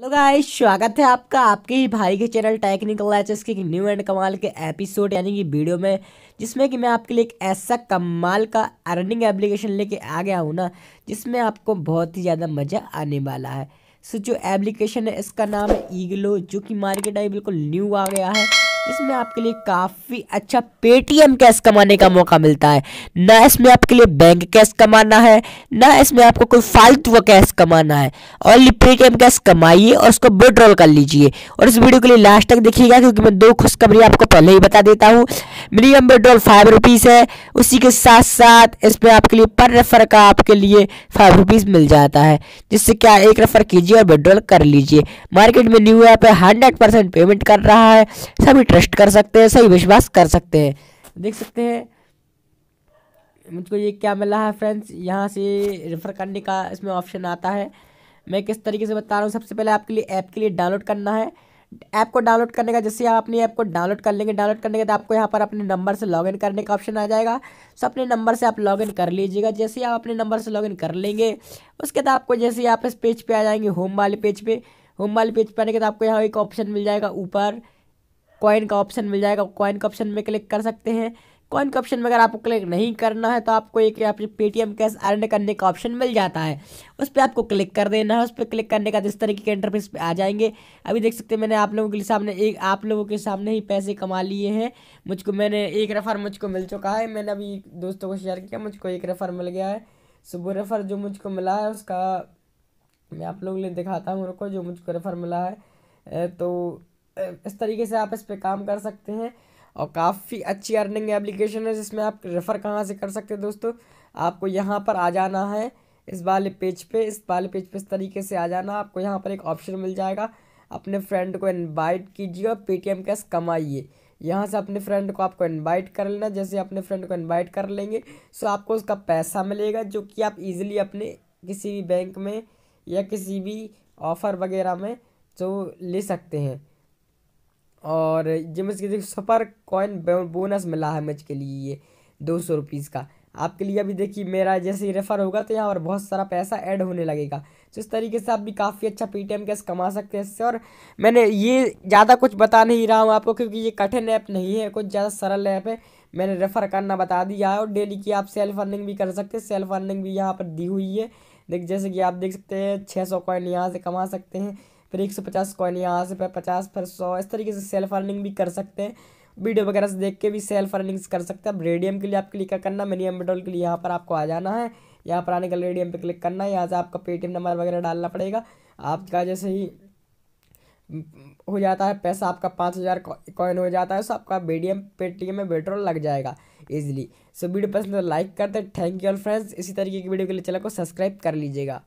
hello guys स्वागत है आपका आपके ही भाई के channel technical H K new and कमाल के एपिसोड यानी कि वीडियो में जिसमें कि मैं आपके लिए एक ऐसा कमाल का अर्निंग एप्लीकेशन लेके आ गया हूँ ना जिसमें आपको बहुत ही ज़्यादा मज़ा आने वाला है सो जो एप्लीकेशन है इसका नाम है ईगलो जो कि मार्केट में बिल्कुल न्यू आ गया है इसमें आपके लिए काफ़ी अच्छा पेटीएम कैश कमाने का मौका मिलता है ना इसमें आपके लिए बैंक कैश कमाना है ना इसमें आपको कोई फालतू कैश कमाना है और पेटीएम कैश कमाइए और उसको विड्रॉल कर लीजिए और इस वीडियो के लिए लास्ट तक देखिएगा क्योंकि मैं दो खुशखबरी आपको पहले ही बता देता हूँ मिनिमम विड्रॉल फाइव रुपीज़ है उसी के साथ साथ इसमें आपके लिए पर रेफर का आपके लिए फाइव रुपीज़ मिल जाता है जिससे क्या एक रेफर कीजिए और विड्रॉल कर लीजिए मार्केट में न्यू ऐप है हंड्रेड परसेंट पेमेंट कर रहा है सभी ट्रस्ट कर सकते हैं सही विश्वास कर सकते हैं देख सकते हैं मुझको ये क्या मिला है फ्रेंड्स यहाँ से रेफ़र करने का इसमें ऑप्शन आता है मैं किस तरीके से बता रहा हूँ सबसे पहले आपके लिए ऐप के लिए डाउनलोड करना है ऐप को डाउनलोड करने का जैसे आप अपनी ऐप को डाउनलोड कर लेंगे डाउनलोड करने के बाद आपको यहाँ पर अपने नंबर से लॉगिन करने का ऑप्शन आ जाएगा सो अपने नंबर से आप लॉगिन कर लीजिएगा जैसे ही आप अपने नंबर से लॉगिन कर लेंगे उसके बाद आपको जैसे आप इस पेज पे आ जाएंगे होम वाले पेज पे होम वाले पेज पर आने के बाद आपको यहाँ एक ऑप्शन मिल जाएगा ऊपर कॉइन का ऑप्शन मिल जाएगा कॉइन का ऑप्शन में क्लिक कर सकते हैं कॉइन के ऑप्शन में अगर आपको क्लिक नहीं करना है तो आपको एक यहाँ पे पेटीएम कैश अर्न करने का ऑप्शन मिल जाता है उस पर आपको क्लिक कर देना है उस पर क्लिक करने का जिस तरीके के इंटरफेस पे आ जाएंगे अभी देख सकते हैं मैंने आप लोगों के सामने एक आप लोगों के सामने ही पैसे कमा लिए हैं मुझको मैंने एक रेफ़र मुझको मिल चुका है मैंने अभी दोस्तों को शेयर किया मुझको एक रेफ़र मिल गया है सुबह रेफ़र जो मुझको मिला है उसका मैं आप लोगों के लिए दिखाता हूँ उनको जो मुझको रेफ़र मिला है तो इस तरीके से आप इस पर काम कर सकते हैं और काफ़ी अच्छी अर्निंग एप्लीकेशन है जिसमें आप रेफ़र कहाँ से कर सकते हैं दोस्तों आपको यहाँ पर आ जाना है इस वाले पेज पे इस वाले पेज पे इस तरीके से आ जाना आपको यहाँ पर एक ऑप्शन मिल जाएगा अपने फ्रेंड को इनवाइट कीजिए और पेटीएम कैश कमाइए यहाँ से अपने फ्रेंड को आपको इनवाइट कर लेना जैसे अपने फ्रेंड को इनवाइट कर लेंगे सो तो आपको उसका पैसा मिलेगा जो कि आप इजीली अपने किसी भी बैंक में या किसी भी ऑफ़र वगैरह में जो तो ले सकते हैं और ये मैच के सुपर कॉइन बोनस मिला है मैच के लिए ये दो सौ रुपीज़ का आपके लिए अभी देखिए मेरा जैसे ही रेफ़र होगा तो यहाँ पर बहुत सारा पैसा ऐड होने लगेगा तो इस तरीके से आप भी काफ़ी अच्छा एम कैश कमा सकते हैं इससे और मैंने ये ज़्यादा कुछ बता नहीं रहा हूँ आपको क्योंकि ये कठिन ऐप नहीं है कुछ ज़्यादा सरल ऐप है मैंने रेफ़र करना बता दिया है और डेली की आप सेल्फ अर्निंग भी कर सकते हैं सेल्फ अर्निंग भी यहाँ पर दी हुई है देख जैसे कि आप देख सकते हैं छः सौ कॉइन यहाँ से कमा सकते हैं फिर एक सौ पचास कॉइन यहाँ से पचास फिर सौ इस तरीके से सेल्फ अर्निंग भी कर सकते हैं वीडियो वगैरह से देख के भी सेल्फ अर्निंग्स कर सकते हैं अब रेडियम के लिए आप क्लिक करना मिनियम पेट्रोल के लिए यहाँ पर आपको आ जाना है यहाँ पर आने का रेडियम पर क्लिक करना है यहाँ से आपका पेटीएम नंबर वगैरह डालना पड़ेगा आपका जैसे ही हो जाता है पैसा आपका पाँच हज़ार कॉइन हो जाता है सो तो आपका बेडियम पेटीएम में पेट्रोल लग जाएगा इजीली सो वीडियो पसंद लाइक तो करते थैंक यू ऑल फ्रेंड्स इसी तरीके की वीडियो के लिए चैनल को सब्सक्राइब कर लीजिएगा